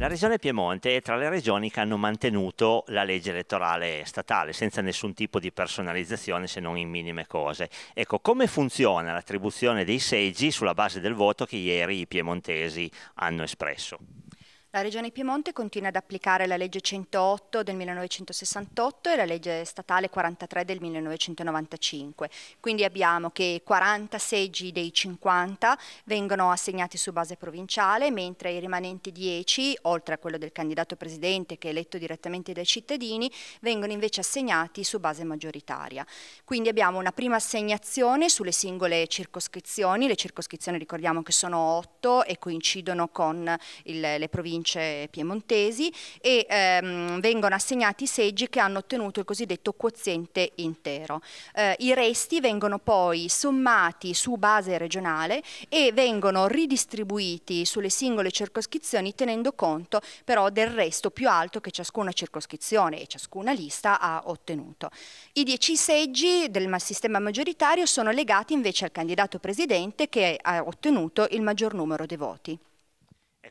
La regione Piemonte è tra le regioni che hanno mantenuto la legge elettorale statale senza nessun tipo di personalizzazione se non in minime cose. Ecco, come funziona l'attribuzione dei seggi sulla base del voto che ieri i piemontesi hanno espresso? La Regione Piemonte continua ad applicare la legge 108 del 1968 e la legge statale 43 del 1995. Quindi abbiamo che 40 seggi dei 50 vengono assegnati su base provinciale, mentre i rimanenti 10, oltre a quello del candidato presidente che è eletto direttamente dai cittadini, vengono invece assegnati su base maggioritaria. Quindi abbiamo una prima assegnazione sulle singole circoscrizioni, le circoscrizioni ricordiamo che sono 8 e coincidono con il, le province province piemontesi e ehm, vengono assegnati i seggi che hanno ottenuto il cosiddetto quoziente intero. Eh, I resti vengono poi sommati su base regionale e vengono ridistribuiti sulle singole circoscrizioni tenendo conto però del resto più alto che ciascuna circoscrizione e ciascuna lista ha ottenuto. I dieci seggi del sistema maggioritario sono legati invece al candidato presidente che ha ottenuto il maggior numero dei voti.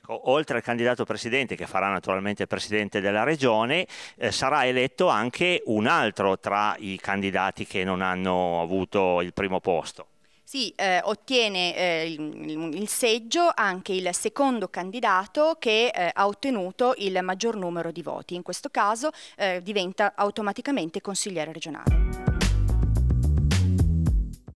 Ecco, oltre al candidato presidente che farà naturalmente presidente della regione, eh, sarà eletto anche un altro tra i candidati che non hanno avuto il primo posto. Sì, eh, ottiene eh, il, il, seggio anche il secondo candidato che eh, ha ottenuto il maggior numero di voti. In questo caso eh, diventa automaticamente consigliere regionale.